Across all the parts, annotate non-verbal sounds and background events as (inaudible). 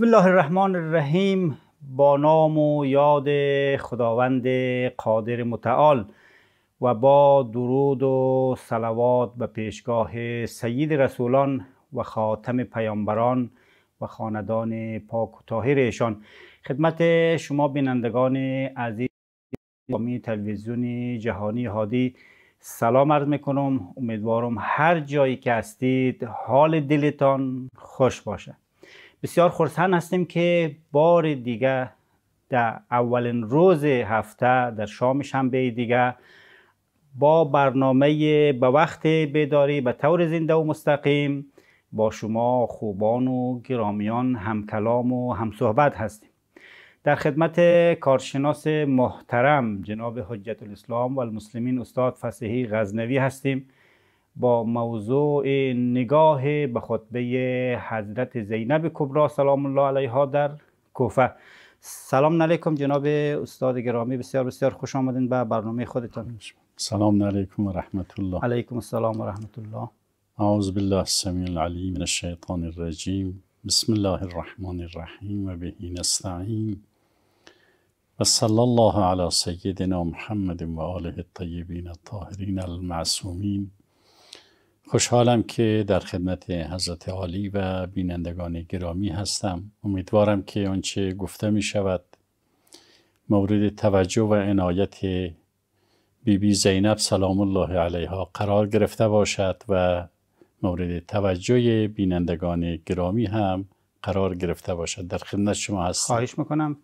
بسم الله الرحمن الرحیم با نام و یاد خداوند قادر متعال و با درود و صلوات به پیشگاه سید رسولان و خاتم پیامبران و خاندان پاک و طاهر خدمت شما بینندگان عزیز تلویزیون جهانی هادی سلام عرض میکنم امیدوارم هر جایی که هستید حال دلتان خوش باشه بسیار خرسند هستیم که بار دیگه در اولین روز هفته در شام شنبه دیگه با برنامه به وقت بیداری به طور زنده و مستقیم با شما خوبان و گرامیان همکلام و همصحبت هستیم در خدمت کارشناس محترم جناب حجت الاسلام و المسلمین استاد فسیحی غزنوی هستیم با موضوع نگاه به خطبه حضرت زینب کبرا سلام الله علیها در کوفه سلام علیکم جناب استاد گرامی بسیار بسیار خوش آمدین به برنامه خودتان سلام علیکم و رحمت الله علیکم السلام و رحمت الله اعوذ بالله السمیع العلی من الشیطان الرجیم بسم الله الرحمن الرحیم و به نستعین و صلی الله علی سیدنا محمد و آله الطیبین الطاهرین المعصومین خوشحالم که در خدمت حضرت عالی و بینندگان گرامی هستم امیدوارم که آنچه گفته می شود مورد توجه و عنایت بیبی بی زینب سلام الله علیها قرار گرفته باشد و مورد توجه بینندگان گرامی هم قرار گرفته باشد در خدمت شما هستم خواهش میکنم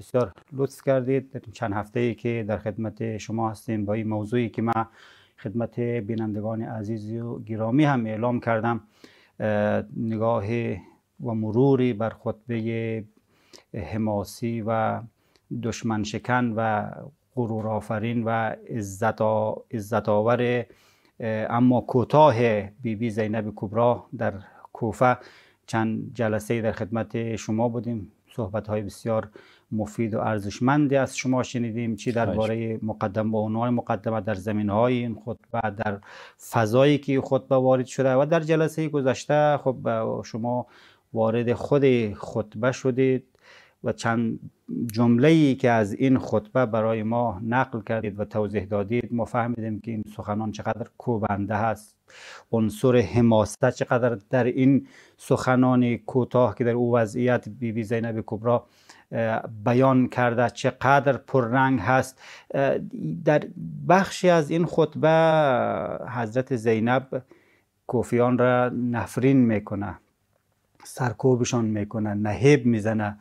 بسیار لطف کردید چند هفته ای که در خدمت شما هستیم با این موضوعی که من خدمت بینندگان عزیز و گرامی هم اعلام کردم نگاه و مروری بر خطبه حماسی و دشمن شکن و غرور آفرین و عزت آور اما کوتاه بی بی زینب کبرا در کوفه چند جلسه در خدمت شما بودیم صحبت های بسیار مفید و ارزشمندی از شما شنیدیم چی درباره مقدم و عنوان مقدمه در زمین های این خطبه در فضایی که خطبه وارد شده و در جلسه گذشته خب شما وارد خود خطبه شدید و چند جمله ای که از این خطبه برای ما نقل کردید و توضیح دادید ما فهمیدیم که این سخنان چقدر کوبنده هست عنصر حماسه چقدر در این سخنان کوتاه که در او وضعیت بیبی بی زینب کبرا بیان کرده چقدر پررنگ هست در بخشی از این خطبه حضرت زینب کوفیان را نفرین میکنه سرکوبشان میکنه نهیب میزنه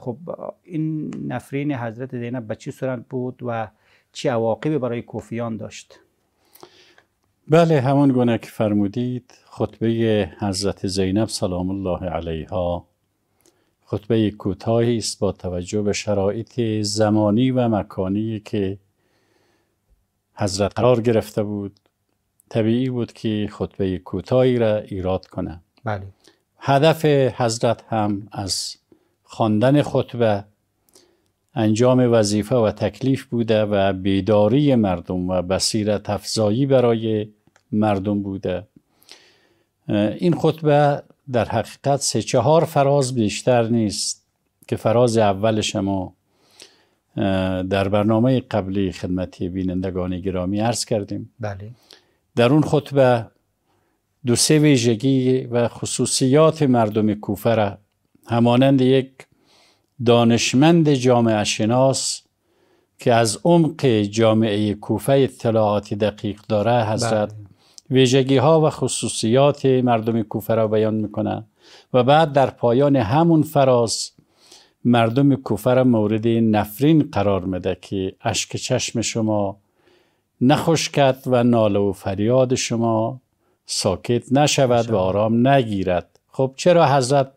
خب این نفرین حضرت زینب به چه صورت بود و چه عواقبی برای کوفیان داشت بله همان گونه که فرمودید خطبه حضرت زینب سلام الله علیها خطبه کوتاهی است با توجه به شرایط زمانی و مکانی که حضرت قرار گرفته بود طبیعی بود که خطبه کوتاهی را ایراد کنه بله. هدف حضرت هم از خواندن خطبه انجام وظیفه و تکلیف بوده و بیداری مردم و بصیرت افزایی برای مردم بوده این خطبه در حقیقت سه چهار فراز بیشتر نیست که فراز اول شما در برنامه قبلی خدمتی بینندگان گرامی عرض کردیم بله. در اون خطبه دو سه ویژگی و خصوصیات مردم کوفه را همانند یک دانشمند جامعه شناس که از عمق جامعه کوفه اطلاعاتی دقیق داره حضرت بله. ویژگی ها و خصوصیات مردم کوفه را بیان میکنه و بعد در پایان همون فراز مردم کوفه را مورد نفرین قرار میده که اشک چشم شما نخشکت و ناله و فریاد شما ساکت نشود و بله. آرام نگیرد خب چرا حضرت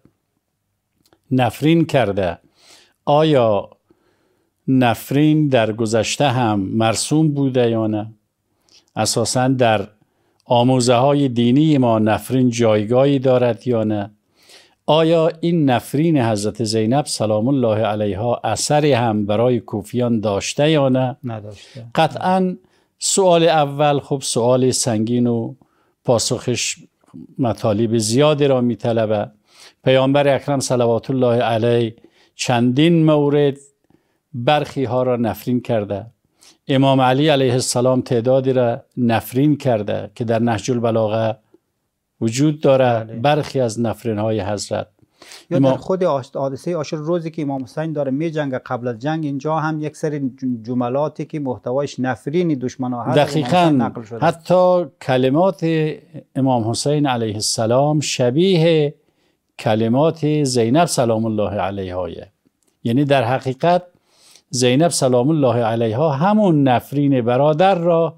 نفرین کرده آیا نفرین در گذشته هم مرسوم بوده یا نه اساسا در آموزه های دینی ما نفرین جایگاهی دارد یا نه آیا این نفرین حضرت زینب سلام الله علیها اثری هم برای کوفیان داشته یا نه نداشته قطعا سوال اول خب سوال سنگین و پاسخش مطالب زیادی را میطلبه پیامبر اکرم صلوات الله علیه چندین مورد برخی ها را نفرین کرده امام علی علیه السلام تعدادی را نفرین کرده که در نهج البلاغه وجود داره بله. برخی از نفرین های حضرت یا در خود حادثه آشر روزی که امام حسین داره می جنگ قبل از جنگ اینجا هم یک سری جملاتی که محتوایش نفرین دشمن ها دقیقا نقل شده. حتی کلمات امام حسین علیه السلام شبیه کلمات زینب سلام الله علیه یعنی در حقیقت زینب سلام الله علیها همون نفرین برادر را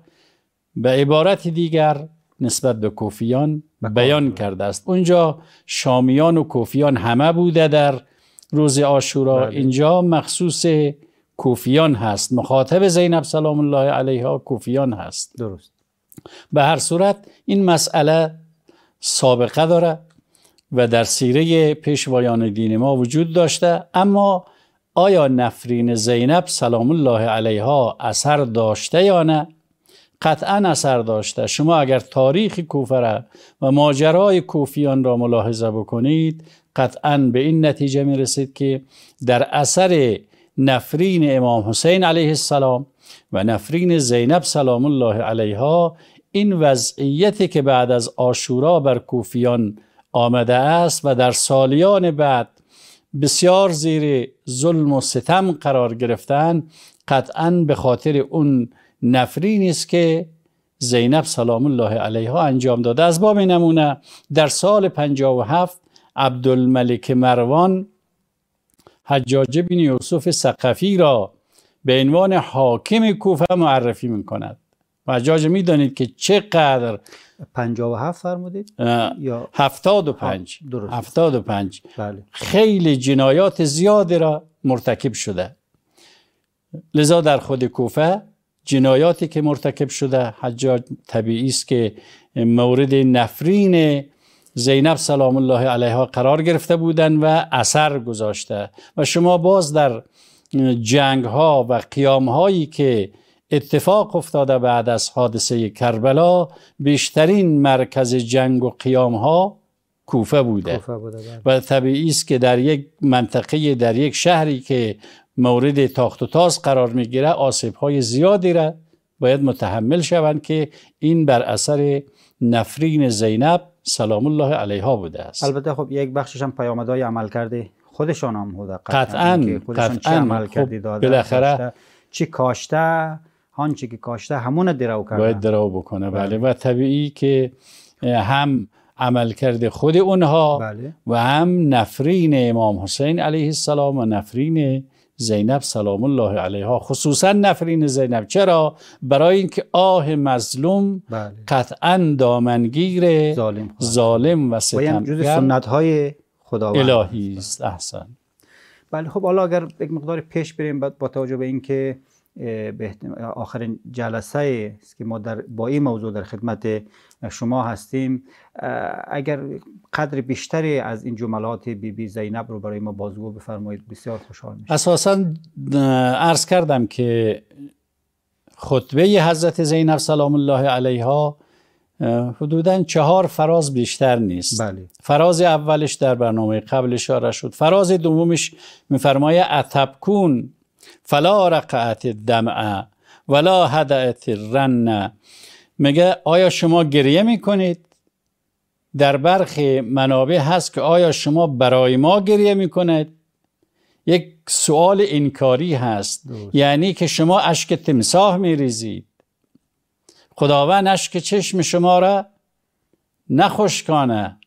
به عبارت دیگر نسبت به کوفیان بیان کرده است اونجا شامیان و کوفیان همه بوده در روز آشورا بله. اینجا مخصوص کوفیان هست مخاطب زینب سلام الله علیها کوفیان هست درست به هر صورت این مسئله سابقه داره و در سیره پیشوایان دین ما وجود داشته اما آیا نفرین زینب سلام الله علیها اثر داشته یا نه؟ قطعا اثر داشته شما اگر تاریخ کوفره و ماجرای کوفیان را ملاحظه بکنید قطعا به این نتیجه می رسید که در اثر نفرین امام حسین علیه السلام و نفرین زینب سلام الله علیها این وضعیتی که بعد از آشورا بر کوفیان آمده است و در سالیان بعد بسیار زیر ظلم و ستم قرار گرفتن قطعا به خاطر اون نفری نیست که زینب سلام الله علیها انجام داده از باب نمونه در سال 57 عبدالملک مروان حجاج بن یوسف سقفی را به عنوان حاکم کوفه معرفی میکند و حجاج میدانید که چقدر 57 فرمودید یا 75 درست 75 بله. خیلی جنایات زیادی را مرتکب شده لذا در خود کوفه جنایاتی که مرتکب شده حجاج طبیعی است که مورد نفرین زینب سلام الله علیها قرار گرفته بودند و اثر گذاشته و شما باز در جنگ ها و قیام هایی که اتفاق افتاده بعد از حادثه کربلا بیشترین مرکز جنگ و قیام ها کوفه بوده, بله. و طبیعی است که در یک منطقه در یک شهری که مورد تاخت و تاز قرار میگیره آسیب های زیادی را باید متحمل شوند که این بر اثر نفرین زینب سلام الله علیها بوده است البته خب یک بخشش هم پیامدهای عمل کرده خودشان هم بوده قطعا قطعا, قطعاً خب بالاخره چی کاشته آنچه که کاشته همون درو کرده باید درو بکنه بله. بله, و طبیعی که هم عمل کرده خود اونها بله. و هم نفرین امام حسین علیه السلام و نفرین زینب سلام الله علیها خصوصا نفرین زینب چرا برای اینکه آه مظلوم بله. قطعا دامنگیر ظالم, ظالم و یعنی ستمگر سنت های خداوند الهی است احسن بله خب حالا اگر یک مقدار پیش بریم با توجه به اینکه آخرین جلسه است که ما در با این موضوع در خدمت شما هستیم اگر قدر بیشتری از این جملات بی بی زینب رو برای ما بازگو بفرمایید بسیار خوشحال میشم اساسا عرض کردم که خطبه حضرت زینب سلام الله علیها حدودا چهار فراز بیشتر نیست بله. فراز اولش در برنامه قبل اشاره شد فراز دومش میفرمایه اتبکون فلا رقعت الدمع ولا هدعت الرن میگه آیا شما گریه میکنید در برخی منابع هست که آیا شما برای ما گریه میکنید یک سوال انکاری هست یعنی که شما اشک تمساح میریزید خداوند اشک چشم شما را نخشکانه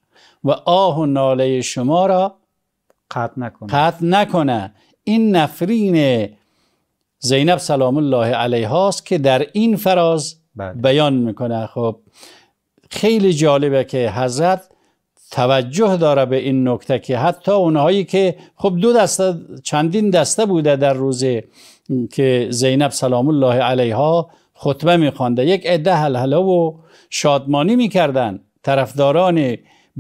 و آه و ناله شما را قط نکنه نکنه این نفرین زینب سلام الله علیه است که در این فراز بله. بیان میکنه خب خیلی جالبه که حضرت توجه داره به این نکته که حتی اونهایی که خب دو دسته چندین دسته بوده در روز که زینب سلام الله علیها خطبه میخوانده یک عده حلحله و شادمانی میکردن طرفداران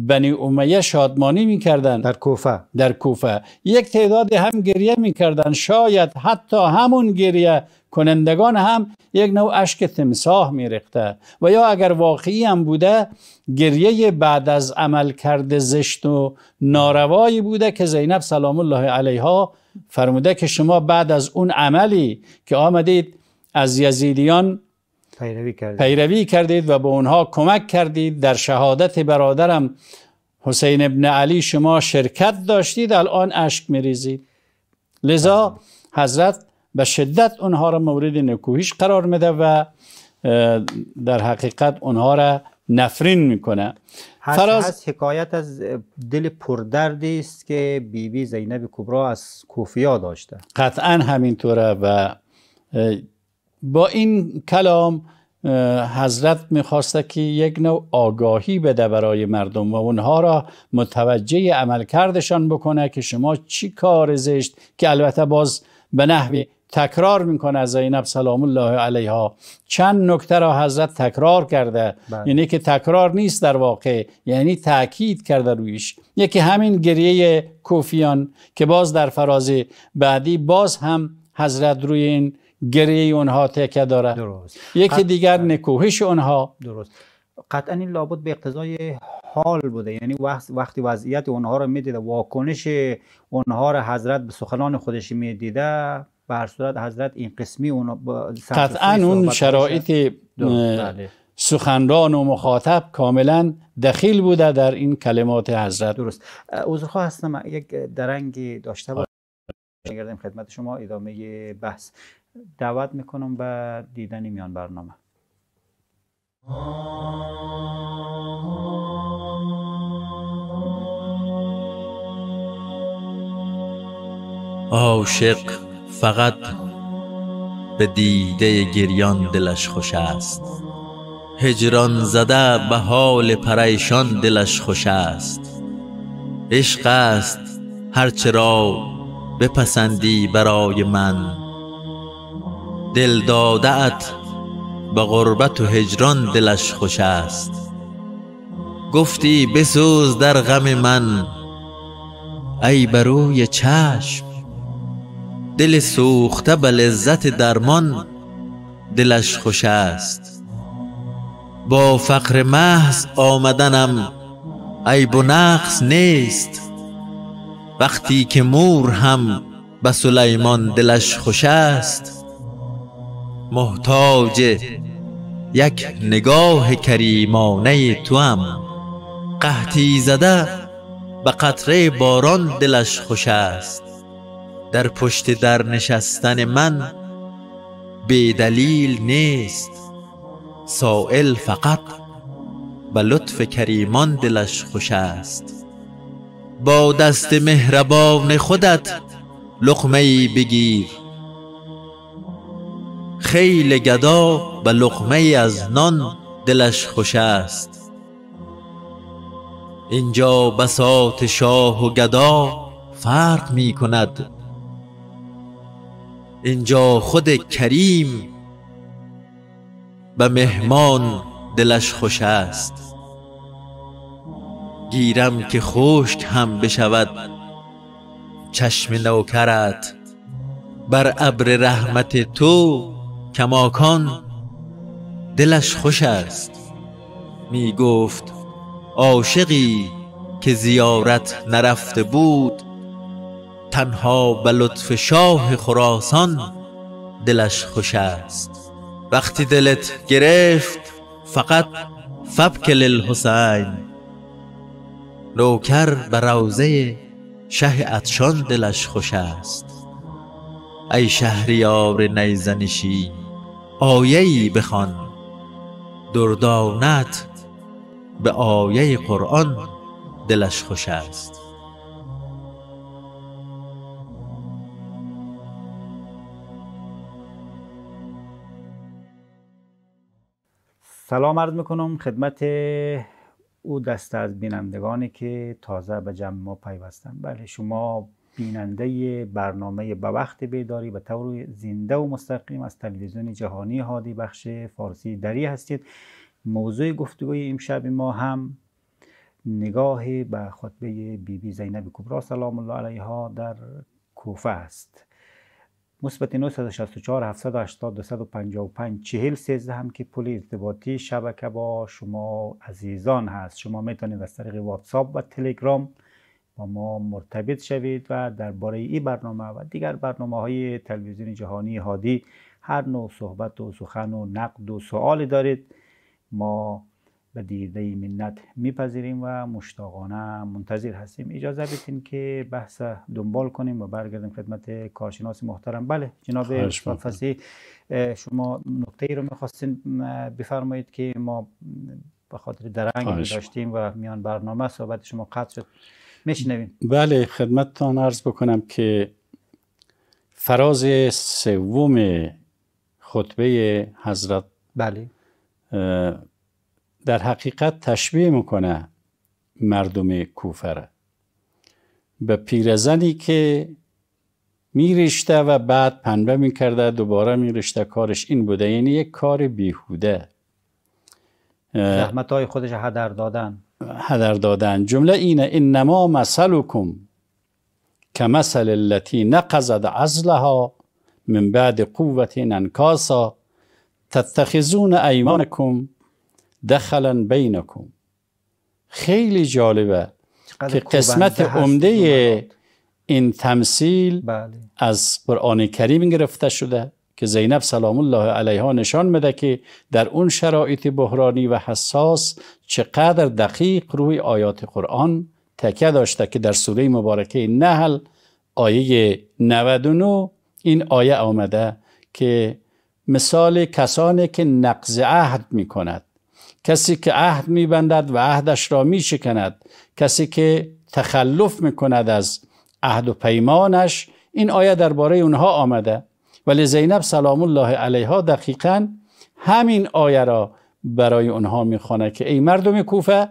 بنی امیه شادمانی میکردن در کوفه در کوفه یک تعداد هم گریه میکردن شاید حتی همون گریه کنندگان هم یک نوع اشک تمساح میریخته و یا اگر واقعی هم بوده گریه بعد از عمل کرده زشت و ناروایی بوده که زینب سلام الله علیها فرموده که شما بعد از اون عملی که آمدید از یزیدیان پیروی کردید پیروی کردید و به اونها کمک کردید در شهادت برادرم حسین ابن علی شما شرکت داشتید الان اشک میریزید لذا حضرت به شدت اونها را مورد نکوهیش قرار میده و در حقیقت اونها را نفرین میکنه فراز حکایت از دل پردردی است که بیبی بی زینب کبرا از کوفیا داشته قطعا همینطوره و با این کلام حضرت میخواسته که یک نوع آگاهی بده برای مردم و اونها را متوجه عملکردشان بکنه که شما چی کار زشت که البته باز به نحوی تکرار میکنه از زینب سلام الله علیها چند نکته را حضرت تکرار کرده بله. یعنی که تکرار نیست در واقع یعنی تاکید کرده رویش یکی همین گریه کوفیان که باز در فراز بعدی باز هم حضرت روی این گریه اونها تکه داره درست یکی دیگر بله. نکوهش اونها درست قطعا این لابد به اقتضای حال بوده یعنی وقتی وضعیت اونها رو میدیده واکنش اونها رو حضرت به سخنان خودش میدیده به هر صورت حضرت این قسمی اون قطعا اون شرایط بله. سخنران و مخاطب کاملا دخیل بوده در این کلمات حضرت درست عذرخواه هستم یک درنگی داشته باشم آره. خدمت شما ادامه بحث دعوت میکنم به دیدن میان برنامه عاشق فقط به دیده گریان دلش خوش است هجران زده به حال پریشان دلش خوش است عشق است هرچرا به بپسندی برای من دل دادت به غربت و هجران دلش خوش است گفتی بسوز در غم من ای بروی چشم دل سوخته به لذت درمان دلش خوش است با فقر محض آمدنم ای و نقص نیست وقتی که مور هم به سلیمان دلش خوش است محتاج یک نگاه کریمانه تو هم قهتی زده به قطره باران دلش خوش است در پشت در نشستن من به دلیل نیست سائل فقط به لطف کریمان دلش خوش است با دست مهربان خودت لقمه بگیر خیل گدا به لقمه از نان دلش خوش است اینجا بسات شاه و گدا فرق می کند اینجا خود کریم به مهمان دلش خوش است گیرم که خشک هم بشود چشم نوکرت بر ابر رحمت تو کماکان دلش خوش است می گفت عاشقی که زیارت نرفته بود تنها به لطف شاه خراسان دلش خوش است وقتی دلت گرفت فقط فبک للحسین نوکر به روزه شه اتشان دلش خوش است ای شهریار نیزنشین ای بخوان دردانت به آیه قرآن دلش خوش است سلام عرض میکنم خدمت او دسته از بینندگانی که تازه به جمع ما پیوستن بله شما بیننده برنامه به وقت بیداری به طور زنده و مستقیم از تلویزیون جهانی هادی بخش فارسی دری هستید موضوع گفتگوی امشب ما هم نگاه به خطبه بی بی زینب کبرا سلام الله علیها در کوفه است مثبت 964 780 255 40 13 هم که پل ارتباطی شبکه با شما عزیزان هست شما میتونید از طریق واتساپ و تلگرام ما مرتبط شوید و درباره این برنامه و دیگر برنامه های تلویزیون جهانی هادی هر نوع صحبت و سخن و نقد و سوالی دارید ما به دیده منت میپذیریم و مشتاقانه منتظر هستیم اجازه بدین که بحث دنبال کنیم و برگردیم خدمت کارشناس محترم بله جناب فصلی شما نکته ای رو میخواستین بفرمایید که ما به خاطر درنگ داشتیم و میان برنامه صحبت شما قطع شد میشنویم بله خدمتتان عرض بکنم که فراز سوم خطبه حضرت بله در حقیقت تشبیه میکنه مردم کوفره به پیرزنی که میرشته و بعد پنبه میکرده دوباره میرشته کارش این بوده یعنی یک کار بیهوده زحمت های خودش هدر دادن هدر دادن جمله اینه انما مثلکم که مثل التي نقضت عزلها من بعد قوت انکاسا تتخذون ایمانکم دخلا بینکم خیلی جالبه که قسمت عمده این تمثیل بله. از قرآن کریم گرفته شده که زینب سلام الله علیها نشان میده که در اون شرایط بحرانی و حساس چقدر دقیق روی آیات قرآن تکیه داشته که در سوره مبارکه نحل آیه 99 این آیه آمده که مثال کسانی که نقض عهد می کند کسی که عهد میبندد و عهدش را میشکند کسی که تخلف می کند از عهد و پیمانش این آیه درباره اونها آمده ولی زینب سلام الله علیها دقیقا همین آیه را برای اونها میخوانه که ای مردم کوفه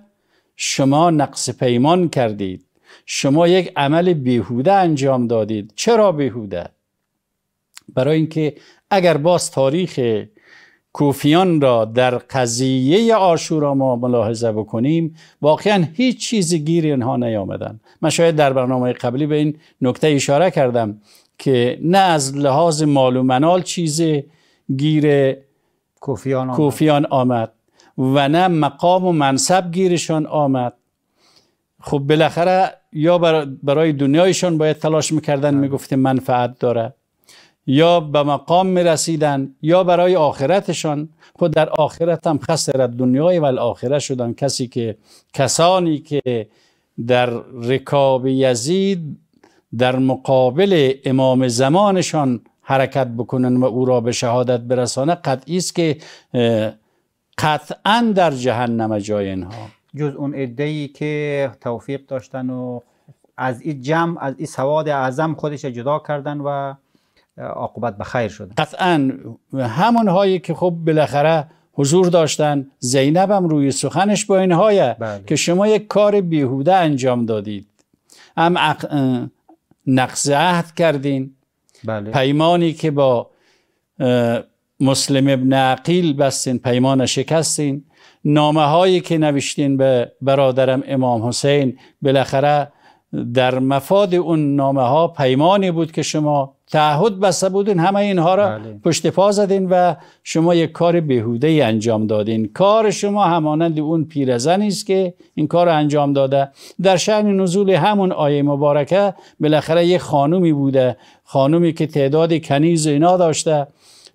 شما نقص پیمان کردید شما یک عمل بیهوده انجام دادید چرا بیهوده برای اینکه اگر باز تاریخ کوفیان را در قضیه آشورا ما ملاحظه بکنیم واقعا هیچ چیزی گیر اینها نیامدن من شاید در برنامه قبلی به این نکته اشاره کردم که نه از لحاظ مال و منال چیز گیر کوفیان آمد. آمد و نه مقام و منصب گیرشان آمد خب بالاخره یا برای دنیایشان باید تلاش میکردن بله. میگفته منفعت داره یا به مقام میرسیدن یا برای آخرتشان خود خب در آخرت هم خسرت دنیای و آخره شدن کسی که کسانی که در رکاب یزید در مقابل امام زمانشان حرکت بکنن و او را به شهادت برسانه قطعی است که قطعا در جهنم جای اینها جز اون ای که توفیق داشتن و از این جمع از این سواد اعظم خودش جدا کردن و عاقبت به خیر شدن قطعا همون هایی که خب بالاخره حضور داشتن زینب هم روی سخنش با این بله. که شما یک کار بیهوده انجام دادید هم نقض عهد کردین بله. پیمانی که با مسلم ابن عقیل بستین پیمان شکستین نامه هایی که نوشتین به برادرم امام حسین بالاخره در مفاد اون نامه ها پیمانی بود که شما تعهد بسته بودین همه اینها را بله. پشت پا زدین و شما یک کار بهوده ای انجام دادین کار شما همانند اون پیرزن است که این کار را انجام داده در شأن نزول همون آیه مبارکه بالاخره یک خانومی بوده خانومی که تعداد کنیز اینا داشته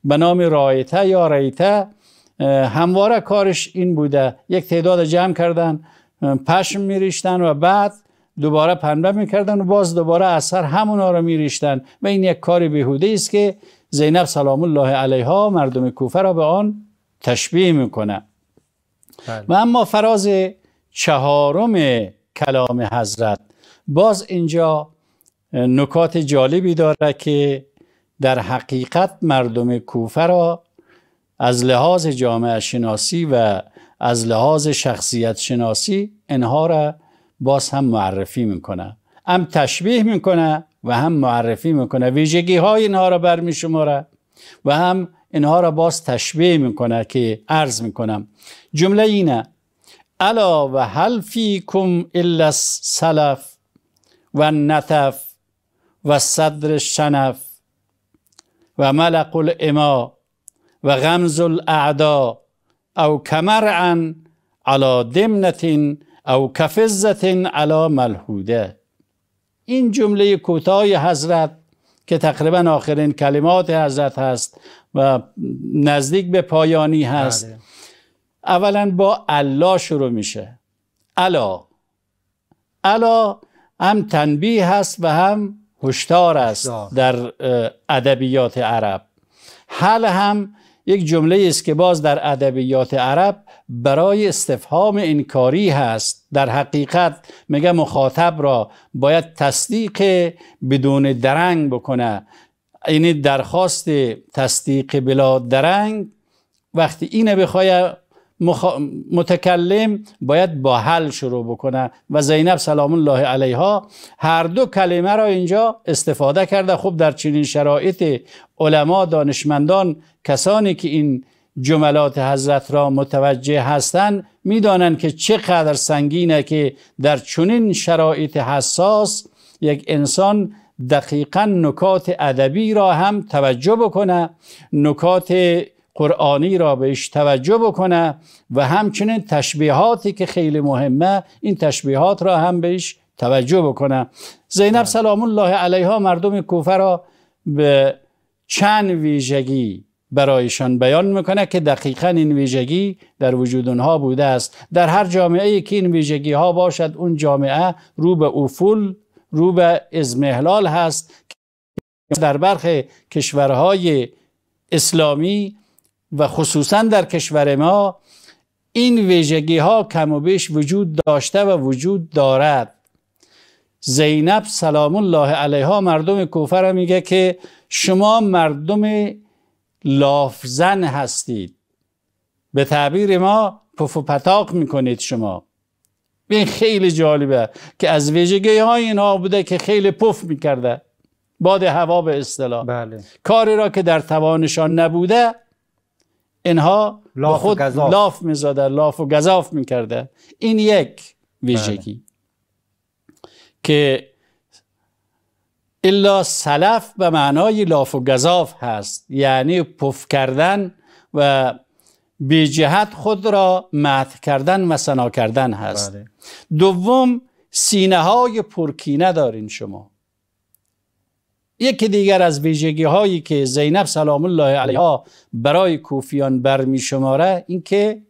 به نام رایته یا ریته همواره کارش این بوده یک تعداد جمع کردن پشم میریشتن و بعد دوباره پنبه میکردن و باز دوباره اثر همونا رو میریشتن و این یک کار بیهوده است که زینب سلام الله علیها مردم کوفه را به آن تشبیه میکنه بله. و اما فراز چهارم کلام حضرت باز اینجا نکات جالبی داره که در حقیقت مردم کوفه را از لحاظ جامعه شناسی و از لحاظ شخصیت شناسی انها را باز هم معرفی میکنه هم تشبیه میکنه و هم معرفی میکنه ویژگی های اینها را شماره و هم اینها را باز تشبیه میکنه که عرض میکنم جمله اینه الا و هل فیکم الا سلف و نتف و صدر شنف و ملق الاما و غمز الاعدا او کمرعن علا دمنتین او کفزت علا ملحوده این جمله کوتاه حضرت که تقریبا آخرین کلمات حضرت هست و نزدیک به پایانی هست بله. اولا با الله شروع میشه الا الا هم تنبیه هست و هم هشدار است در ادبیات عرب حل هم یک جمله است که باز در ادبیات عرب برای استفهام انکاری هست در حقیقت میگه مخاطب را باید تصدیق بدون درنگ بکنه یعنی درخواست تصدیق بلا درنگ وقتی اینه بخوای مخ... متکلم باید با حل شروع بکنه و زینب سلام الله علیها هر دو کلمه را اینجا استفاده کرده خوب در چنین شرایط علما دانشمندان کسانی که این جملات حضرت را متوجه هستند میدانند که چقدر سنگینه که در چنین شرایط حساس یک انسان دقیقا نکات ادبی را هم توجه بکنه نکات قرآنی را بهش توجه بکنه و همچنین تشبیهاتی که خیلی مهمه این تشبیهات را هم بهش توجه بکنه زینب بله. سلام الله علیها مردم کوفه را به چند ویژگی برایشان بیان میکنه که دقیقا این ویژگی در وجود اونها بوده است در هر جامعه که این ویژگی ها باشد اون جامعه رو به افول رو به ازمهلال هست در برخ کشورهای اسلامی و خصوصا در کشور ما این ویژگی ها کم و بیش وجود داشته و وجود دارد زینب سلام الله علیها مردم کوفه را میگه که شما مردم لافزن هستید به تعبیر ما پف و پتاق میکنید شما این خیلی جالبه که از ویژگی های اینها بوده که خیلی پف میکرده باد هوا به اصطلاح بله. کاری را که در توانشان نبوده اینها لاف خود لاف میزاده لاف و گذاف میکرده این یک ویژگی بله. که الا سلف به معنای لاف و گذاف هست یعنی پف کردن و بی جهت خود را متح کردن و سنا کردن هست بله. دوم سینه های پرکینه دارین شما یکی دیگر از ویژگی هایی که زینب سلام الله علیها برای کوفیان برمی شماره این که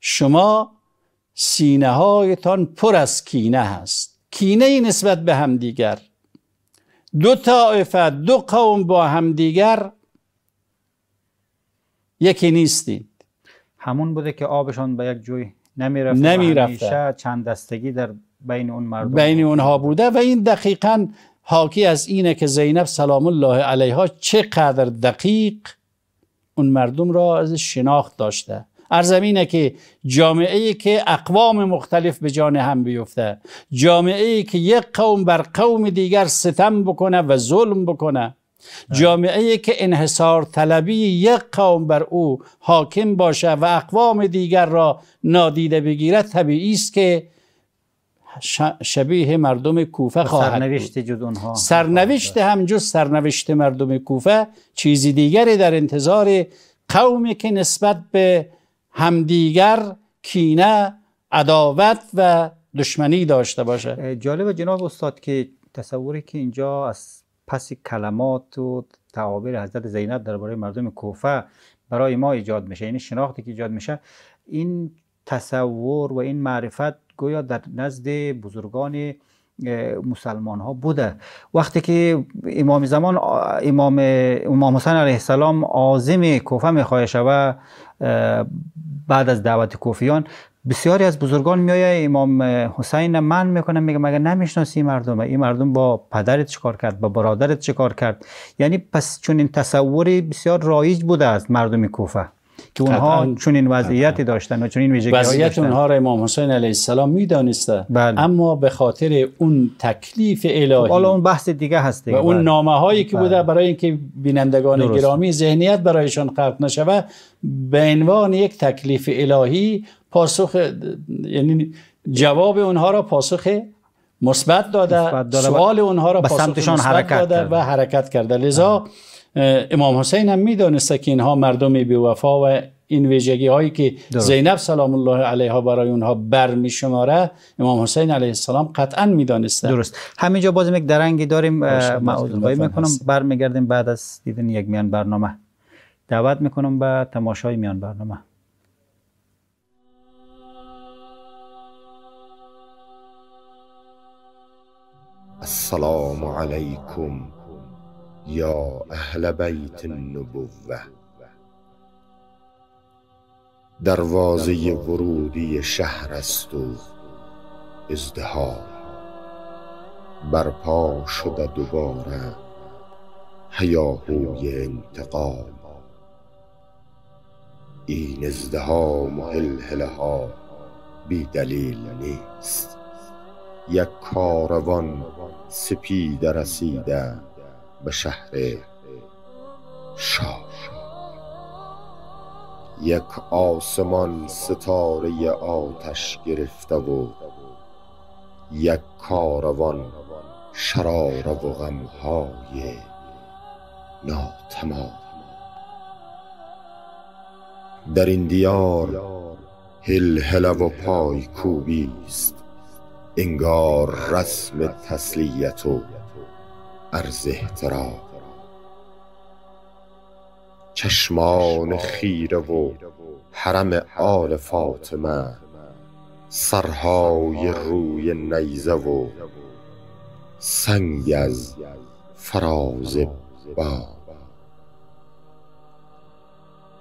شما سینه هایتان پر از کینه هست کینه نسبت به همدیگر دو طایفه دو قوم با همدیگر یکی نیستید همون بوده که آبشان به یک جوی نمی رفت نمی رفته. چند دستگی در بین اون مردم بین اونها بوده و این دقیقاً حاکی از اینه که زینب سلام الله علیها چقدر دقیق اون مردم را از شناخت داشته ارزم اینه که جامعه ای که اقوام مختلف به جان هم بیفته جامعه ای که یک قوم بر قوم دیگر ستم بکنه و ظلم بکنه جامعه ای که انحصار طلبی یک قوم بر او حاکم باشه و اقوام دیگر را نادیده بگیره طبیعی است که شبیه مردم کوفه خواهد سرنوشت جد اونها سرنوشت هم جز سرنوشت مردم کوفه چیزی دیگری در انتظار قومی که نسبت به همدیگر کینه عداوت و دشمنی داشته باشه جالب جناب استاد که تصوری که اینجا از پس کلمات و تعابیر حضرت زینب درباره مردم کوفه برای ما ایجاد میشه یعنی شناختی که ایجاد میشه این تصور و این معرفت گویا در نزد بزرگان مسلمان ها بوده وقتی که امام زمان امام, امام حسین علیه السلام عازم کوفه میخواه شوه بعد از دعوت کوفیان بسیاری از بزرگان میایه امام حسین من میکنه میگه مگه نمیشناسی مردم این مردم با پدرت چیکار کرد با برادرت چیکار کرد یعنی پس چون این تصوری بسیار رایج بوده از مردم کوفه که اونها چون این وضعیتی داشتن و چون این ویژگی وضعیت اونها را امام حسین علیه السلام میدانسته بله. اما به خاطر اون تکلیف الهی خب، حالا اون بحث دیگه هست دیگه و اون بله. نامه هایی که بوده بله. برای اینکه بینندگان گرامی ذهنیت برایشان خلق نشود به عنوان یک تکلیف الهی پاسخ یعنی جواب اونها را پاسخ مثبت داده, داده سوال اونها را پاسخ مثبت داده و حرکت کرده لذا بله. امام حسین هم میدانسته که اینها مردم بیوفا و این ویژگی هایی که درست. زینب سلام الله علیها برای اونها برمی شماره امام حسین علیه السلام قطعا میدانسته درست همینجا بازم یک درنگی داریم معذرخواهی میکنم برمیگردیم بعد از دیدن یک میان برنامه دعوت میکنم به تماشای میان برنامه السلام علیکم یا اهل بیت نبوه دروازه ورودی شهر است و ازدهار برپا شده دوباره هیاهوی انتقام این ازدهام و هلهله ها بی دلیل نیست یک کاروان سپیده رسیده به شهر شاه یک آسمان ستاره آتش گرفته و یک کاروان شرار و غمهای ناتمام در این دیار هل هل و پای کوبی است انگار رسم تسلیت و عرض احترام چشمان خیره و حرم آل فاطمه سرهای روی نیزه و سنگ از فراز با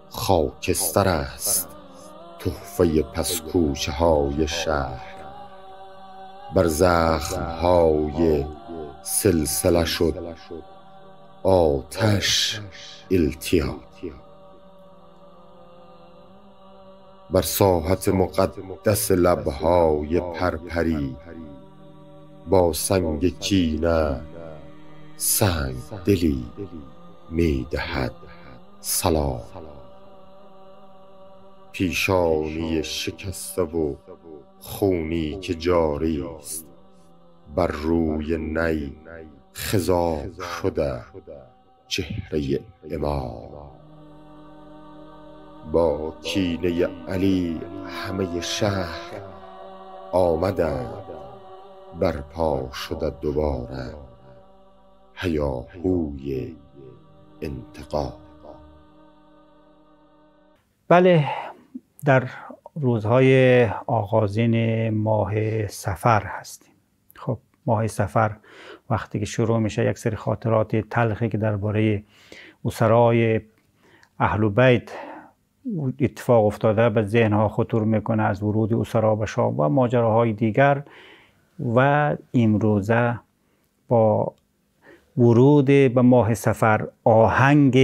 خاکستر است تحفه پسکوچه های شهر بر زخم های سلسله شد آتش التیام بر ساحت مقدس لبهای پرپری با سنگ کینه سنگ دلی میدهد سلام پیشانی شکسته و خونی که جاری است بر روی نی خضاب شده چهره امام با کینه علی همه شهر آمدند برپا شده دوباره هیاهوی انتقام بله در روزهای آغازین ماه سفر هستیم ماه سفر وقتی که شروع میشه یک سری خاطرات تلخی که درباره اسرای اهل بیت اتفاق افتاده به ذهن ها خطور میکنه از ورود اسرا به شام و ماجراهای دیگر و امروزه با ورود به ماه سفر آهنگ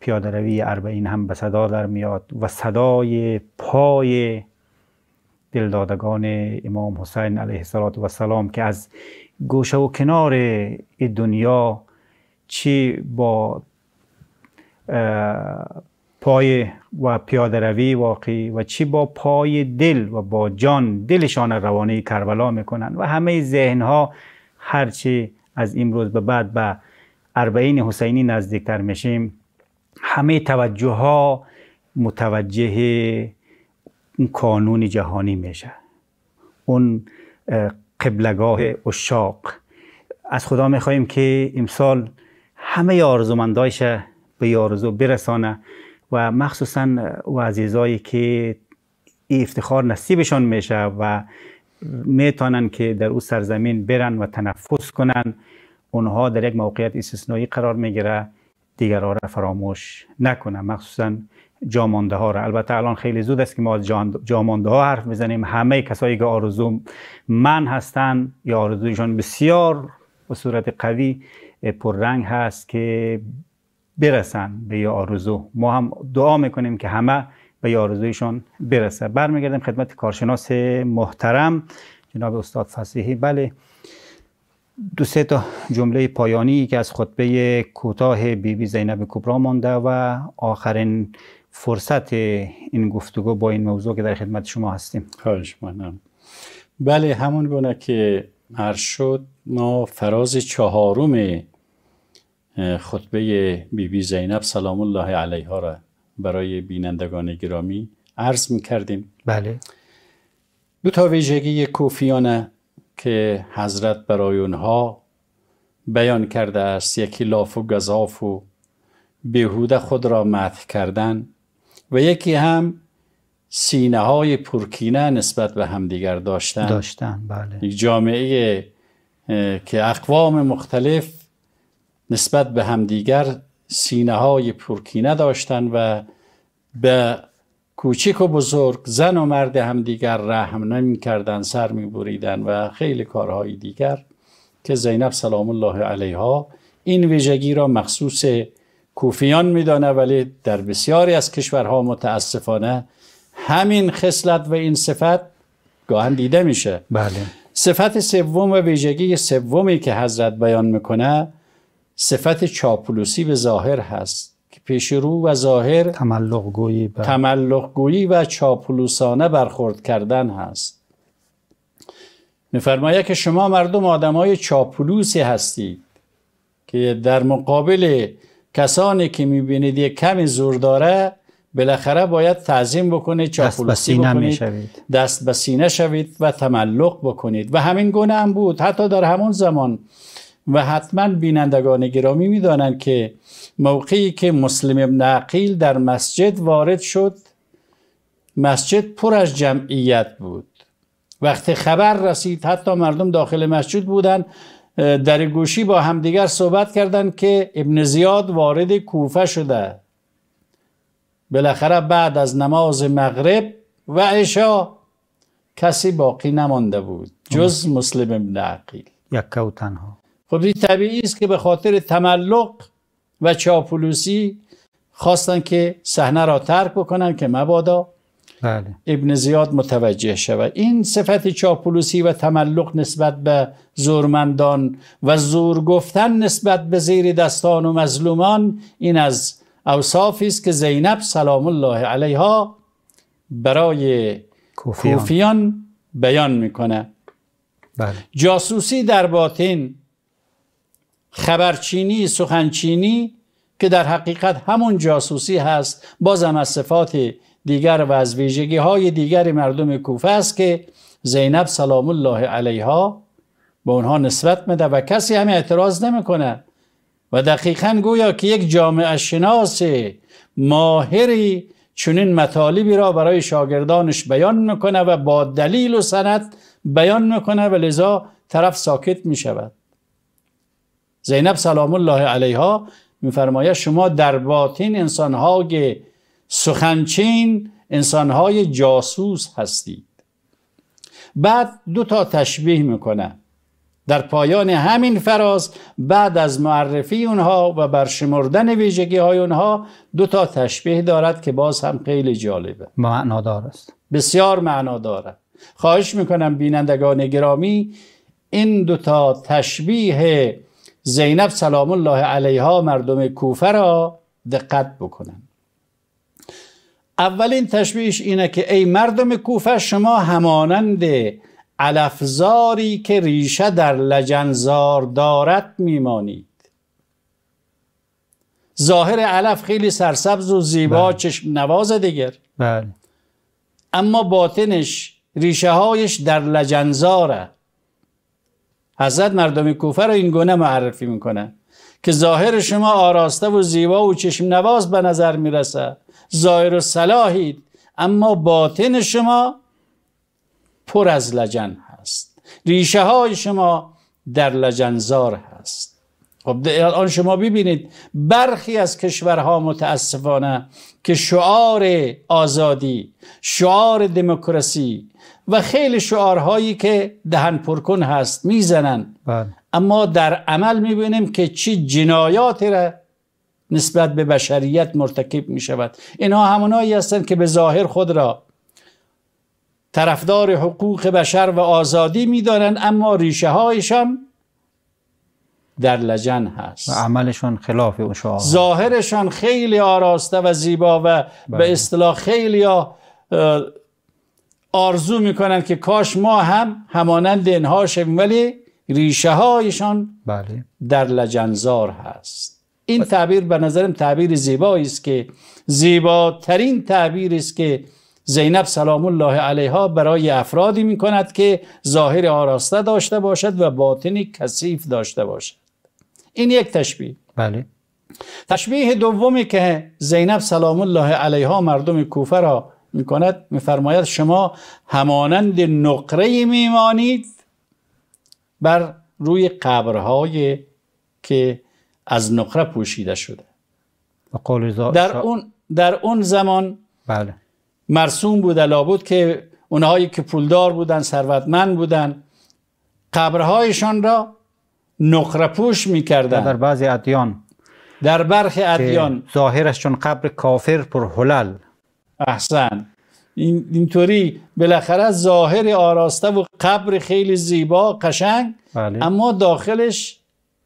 پیادروی اربعین هم به صدا در میاد و صدای پای دلدادگان امام حسین علیه السلام که از گوشه و کنار دنیا چی با پای و پیاده روی واقعی و چی با پای دل و با جان دلشان روانه کربلا میکنن و همه ذهن ها هرچی از امروز به بعد به اربعین حسینی نزدیکتر میشیم همه توجه ها متوجه اون کانون جهانی میشه اون قبلگاه اشاق از خدا میخواهیم که امسال همه آرزومندایش به آرزو برسانه و مخصوصا و عزیزایی که ای افتخار نصیبشان میشه و میتونن که در او سرزمین برن و تنفس کنن اونها در یک موقعیت استثنایی قرار میگیره دیگرها را فراموش نکنه مخصوصا جامانده ها را البته الان خیلی زود است که ما از جامانده ها حرف بزنیم همه کسایی که آرزو من هستن یا آرزویشان بسیار به صورت قوی پررنگ هست که برسن به یه آرزو ما هم دعا میکنیم که همه به یه آرزویشان برسه برمیگردیم خدمت کارشناس محترم جناب استاد فصیحی بله دو سه تا جمله پایانی که از خطبه کوتاه بی بی زینب کبرا مانده و آخرین فرصت این گفتگو با این موضوع که در خدمت شما هستیم خواهش بله همون گونه که عرض شد ما فراز چهارم خطبه بی بی زینب سلام الله علیها را برای بینندگان گرامی عرض می کردیم بله دو تا ویژگی کوفیانه که حضرت برای اونها بیان کرده است یکی لاف و گذاف و بیهوده خود را مدح کردن و یکی هم سینه های پرکینه نسبت به همدیگر داشتن داشتن بله جامعه که اقوام مختلف نسبت به همدیگر سینه های پرکینه داشتن و به کوچیک و بزرگ زن و مرد همدیگر رحم نمی کردن سر می بریدن و خیلی کارهای دیگر که زینب سلام الله علیها این ویژگی را مخصوص کوفیان میدانه ولی در بسیاری از کشورها متاسفانه همین خصلت و این صفت گاهن دیده میشه بله صفت سوم و ویژگی سومی که حضرت بیان میکنه صفت چاپلوسی به ظاهر هست که پیش رو و ظاهر تملق گویی, تملق گویی و چاپلوسانه برخورد کردن هست میفرمایه که شما مردم آدمای چاپلوسی هستید که در مقابل کسانی که میبینید یک کمی زور داره بالاخره باید تعظیم بکنید چاپلوسی بکنید دست به سینه شوید و تملق بکنید و همین گونه هم بود حتی در همون زمان و حتما بینندگان گرامی میدانند که موقعی که مسلم ابن عقیل در مسجد وارد شد مسجد پر از جمعیت بود وقتی خبر رسید حتی مردم داخل مسجد بودند در گوشی با همدیگر صحبت کردند که ابن زیاد وارد کوفه شده بالاخره بعد از نماز مغرب و عشا کسی باقی نمانده بود جز مسلم ابن عقیل یک و تنها خب این طبیعی است که به خاطر تملق و چاپلوسی خواستن که صحنه را ترک بکنن که مبادا بله. ابن زیاد متوجه شود این صفت چاپلوسی و تملق نسبت به زورمندان و زور گفتن نسبت به زیر دستان و مظلومان این از اوصافی است که زینب سلام الله علیها برای کوفیان, کوفیان بیان میکنه بله. جاسوسی در باطن خبرچینی سخنچینی که در حقیقت همون جاسوسی هست بازم از صفات دیگر و از ویژگی های دیگر مردم کوفه است که زینب سلام الله علیها به اونها نسبت میده و کسی هم اعتراض نمی نمیکنه و دقیقا گویا که یک جامعه شناس ماهری چنین مطالبی را برای شاگردانش بیان میکنه و با دلیل و سند بیان میکنه و لذا طرف ساکت میشود زینب سلام الله علیها میفرماید شما در باطن انسانهای سخنچین انسانهای جاسوس هستید بعد دو تا تشبیه میکنم در پایان همین فراز بعد از معرفی اونها و برشمردن ویژگی های اونها دو تا تشبیه دارد که باز هم خیلی جالبه معنادار است بسیار معنادار خواهش میکنم بینندگان گرامی این دو تا تشبیه زینب سلام الله علیها مردم کوفه را دقت بکنند اولین تشبیهش اینه که ای مردم کوفه شما همانند علفزاری که ریشه در لجنزار دارد میمانید ظاهر علف خیلی سرسبز و زیبا بله. چشم نواز دیگر بله. اما باطنش ریشه هایش در لجنزاره حضرت مردم کوفه رو این گونه معرفی میکنه که ظاهر شما آراسته و زیبا و چشم نواز به نظر میرسه ظاهر و صلاحید اما باطن شما پر از لجن هست ریشه های شما در لجنزار هست خب الان شما ببینید برخی از کشورها متاسفانه که شعار آزادی شعار دموکراسی و خیلی شعارهایی که دهن پرکن هست میزنن بله. اما در عمل میبینیم که چی جنایاتی را نسبت به بشریت مرتکب می شود اینها همونایی هستند که به ظاهر خود را طرفدار حقوق بشر و آزادی می دارند اما ریشه هایشان در لجن هست و عملشان خلاف اون شعار ظاهرشان خیلی آراسته و زیبا و به بله. اصطلاح خیلی آرزو کنند که کاش ما هم همانند اینها شویم ولی ریشه هایشان بله. در لجنزار هست این خب. تعبیر به نظرم تعبیر زیبایی است که زیباترین تعبیر است که زینب سلام الله علیها برای افرادی می کند که ظاهر آراسته داشته باشد و باطنی کثیف داشته باشد این یک تشبیه بله تشبیه دومی که زینب سلام الله علیها مردم کوفه را می کند میفرماید شما همانند نقره میمانید بر روی قبرهای که از نقره پوشیده شده در اون, در اون زمان بله. مرسوم بود لابد که اونهایی که پولدار بودن ثروتمند بودن قبرهایشان را نقره پوش میکردن در بعضی ادیان در برخی ادیان ظاهرش چون قبر کافر پر حلل احسن این اینطوری بالاخره ظاهر آراسته و قبر خیلی زیبا قشنگ بله. اما داخلش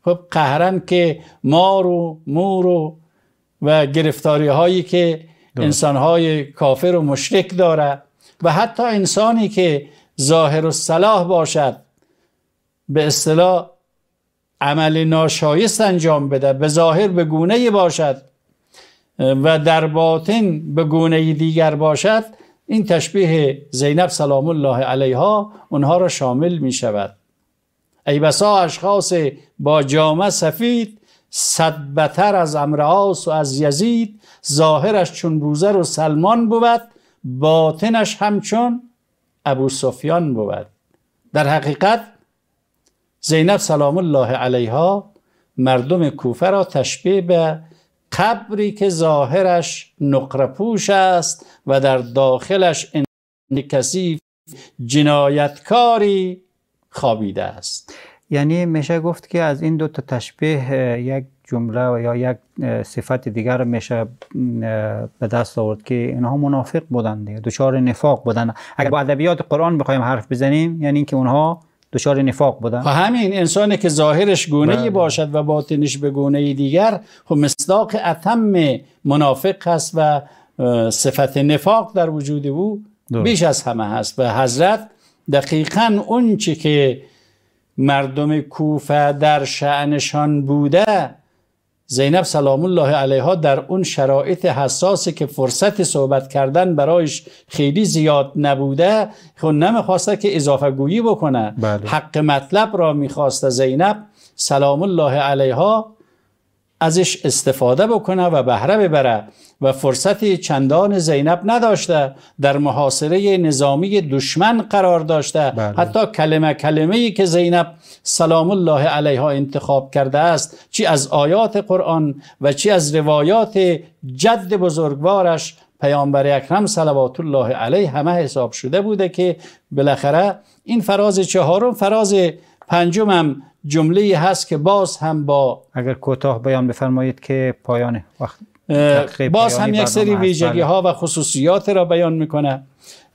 خب قهرن که مار و مور و و گرفتاری هایی که انسان های کافر و مشرک داره و حتی انسانی که ظاهر و صلاح باشد به اصطلاح عمل ناشایست انجام بده به ظاهر به گونه باشد و در باطن به گونه دیگر باشد این تشبیه زینب سلام الله علیها اونها را شامل می شود ای بسا اشخاص با جامه سفید صد بتر از امرعاس و از یزید ظاهرش چون بوزر و سلمان بود باطنش همچون ابو سفیان بود در حقیقت زینب سلام الله علیها مردم کوفه را تشبیه به قبری که ظاهرش نقرپوش است و در داخلش کثیف جنایتکاری خوابیده است یعنی میشه گفت که از این دو تا تشبیه یک جمله یا یک صفت دیگر میشه به دست آورد که اینها منافق بودند دیگه دچار نفاق بودند اگر با ادبیات قرآن بخوایم حرف بزنیم یعنی اینکه اونها دچار نفاق بودند. و همین انسانی که ظاهرش گونه ای بله. باشد و باطنش به گونه دیگر خب مصداق اتم منافق هست و صفت نفاق در وجود او بیش از همه هست و حضرت دقیقا اون چی که مردم کوفه در شعنشان بوده زینب سلام الله علیها در اون شرایط حساسی که فرصت صحبت کردن برایش خیلی زیاد نبوده خود خب نمیخواسته که اضافه گویی بکنه بله. حق مطلب را میخواسته زینب سلام الله علیها ازش استفاده بکنه و بهره ببره و فرصت چندان زینب نداشته در محاصره نظامی دشمن قرار داشته بله. حتی کلمه کلمه ای که زینب سلام الله علیها انتخاب کرده است چی از آیات قرآن و چی از روایات جد بزرگوارش پیامبر اکرم صلوات الله علیه همه حساب شده بوده که بالاخره این فراز چهارم فراز هم جمله هست که باز هم با اگر کوتاه بیان بفرمایید که پایان وقت باز هم یک سری ویژگی ها بله. و خصوصیات را بیان میکنه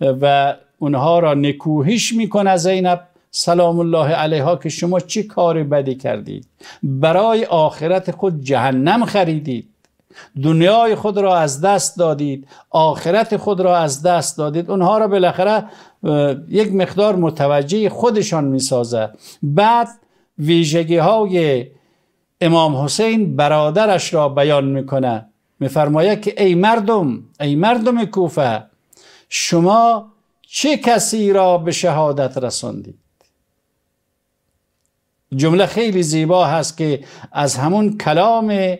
و اونها را نکوهش میکنه زینب سلام الله علیها که شما چه کار بدی کردید برای آخرت خود جهنم خریدید دنیای خود را از دست دادید آخرت خود را از دست دادید اونها را بالاخره یک مقدار متوجه خودشان می سازد بعد ویژگی های امام حسین برادرش را بیان میکنه فرماید که ای مردم ای مردم کوفه شما چه کسی را به شهادت رساندید جمله خیلی زیبا هست که از همون کلام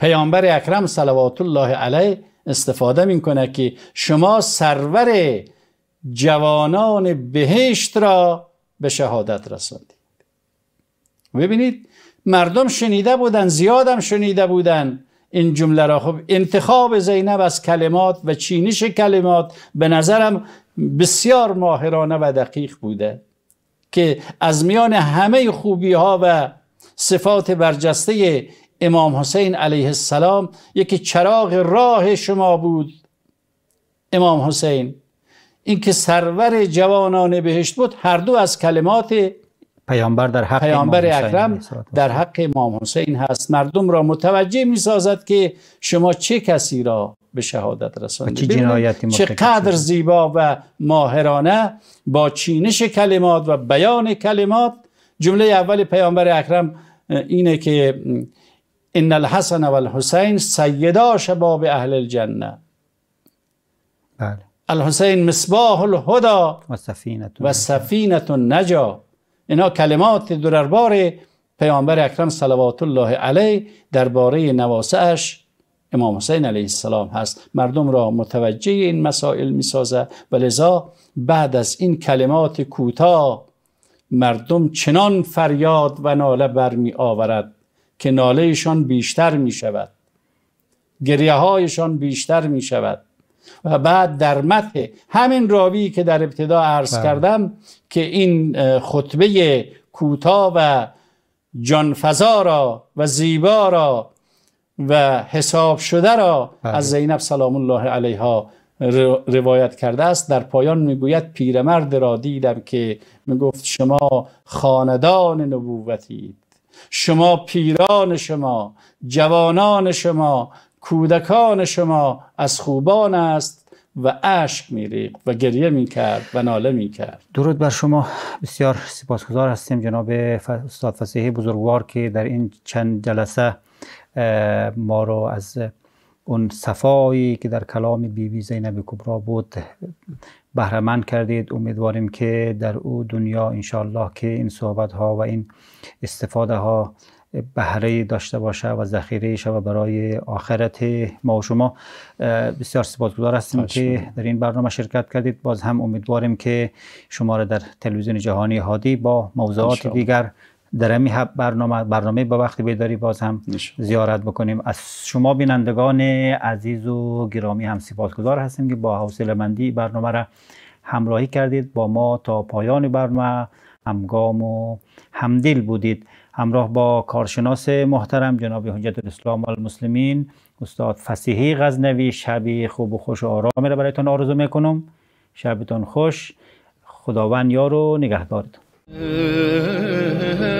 پیامبر اکرم صلوات الله علیه استفاده میکنه که شما سرور جوانان بهشت را به شهادت رساندید ببینید مردم شنیده بودن زیادم شنیده بودن این جمله را خب انتخاب زینب از کلمات و چینش کلمات به نظرم بسیار ماهرانه و دقیق بوده که از میان همه خوبی ها و صفات برجسته امام حسین علیه السلام یکی چراغ راه شما بود امام حسین اینکه سرور جوانان بهشت بود هر دو از کلمات پیامبر در حق پیامبر امام اکرم در حق امام حسین هست مردم را متوجه می سازد که شما چه کسی را به شهادت چه چقدر زیبا و ماهرانه با چینش کلمات و بیان کلمات جمله اول پیامبر اکرم اینه که ان الحسن و الحسین سیدا شباب اهل الجنه بله الحسین مصباح الهدی و سفینه و سفینه کلمات دربار پیامبر اکرم صلوات الله علیه درباره اش امام حسین علیه السلام هست مردم را متوجه این مسائل می سازه و لذا بعد از این کلمات کوتاه مردم چنان فریاد و ناله برمی آورد که نالهشان بیشتر می شود گریه هایشان بیشتر می شود و بعد در متح همین راوی که در ابتدا عرض بله. کردم که این خطبه کوتاه و جانفضا را و زیبا را و حساب شده را بله. از زینب سلام الله علیها روایت کرده است در پایان میگوید پیرمرد را دیدم که میگفت شما خاندان نبوتید شما پیران شما جوانان شما کودکان شما از خوبان است و عشق میریخت و گریه میکرد و ناله میکرد درود بر شما بسیار سپاسگزار هستیم جناب استاد فسیحی بزرگوار که در این چند جلسه ما رو از اون صفایی که در کلام بی بی زینب کبرا بود بهرمند کردید امیدواریم که در او دنیا انشالله که این صحبت ها و این استفاده ها بهره داشته باشه و ذخیره و برای آخرت ما و شما بسیار سپاسگزار هستیم که در این برنامه شرکت کردید باز هم امیدواریم که شما را در تلویزیون جهانی هادی با موضوعات دیگر در همین برنامه برنامه با وقت بیداری باز هم زیارت بکنیم از شما بینندگان عزیز و گرامی هم سپاسگزار هستیم که با حوصله مندی برنامه را همراهی کردید با ما تا پایان برنامه همگام و همدل بودید همراه با کارشناس محترم جناب حجت الاسلام المسلمین استاد فسیحی غزنوی شب خوب و خوش و آرامی را برایتون آرزو میکنم شبتان خوش خداوند یار و نگهدارتون (laughs)